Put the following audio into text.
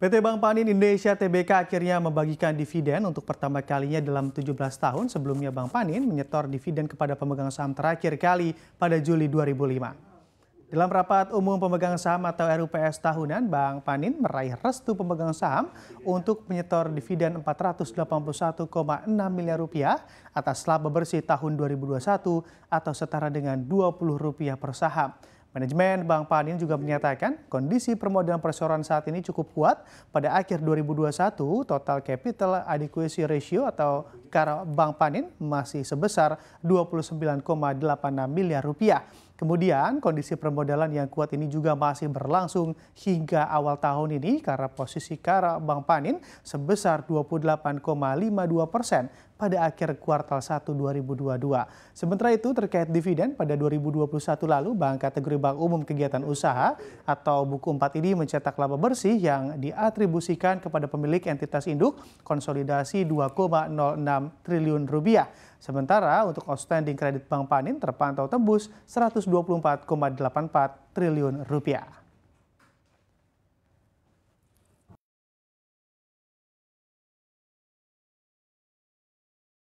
PT Bank Panin Indonesia TBK akhirnya membagikan dividen untuk pertama kalinya dalam 17 tahun. Sebelumnya Bank Panin menyetor dividen kepada pemegang saham terakhir kali pada Juli 2005. Dalam rapat umum pemegang saham atau RUPS tahunan, Bank Panin meraih restu pemegang saham untuk menyetor dividen 481,6 miliar rupiah atas laba bersih tahun 2021 atau setara dengan 20 rupiah per saham. Manajemen Bank Panin juga menyatakan kondisi permodalan perseroan saat ini cukup kuat. Pada akhir 2021, total capital adequacy ratio atau karena Bank Panin masih sebesar 29,86 miliar rupiah. Kemudian kondisi permodalan yang kuat ini juga masih berlangsung hingga awal tahun ini karena posisi kara Bank Panin sebesar 28,52 persen pada akhir kuartal 1 2022. Sementara itu terkait dividen pada 2021 lalu bank kategori bank umum kegiatan usaha atau buku 4 ini mencetak laba bersih yang diatribusikan kepada pemilik entitas induk konsolidasi 2,06 triliun rupiah. Sementara untuk outstanding kredit Bank Panin terpantau tembus 124,84 triliun rupiah.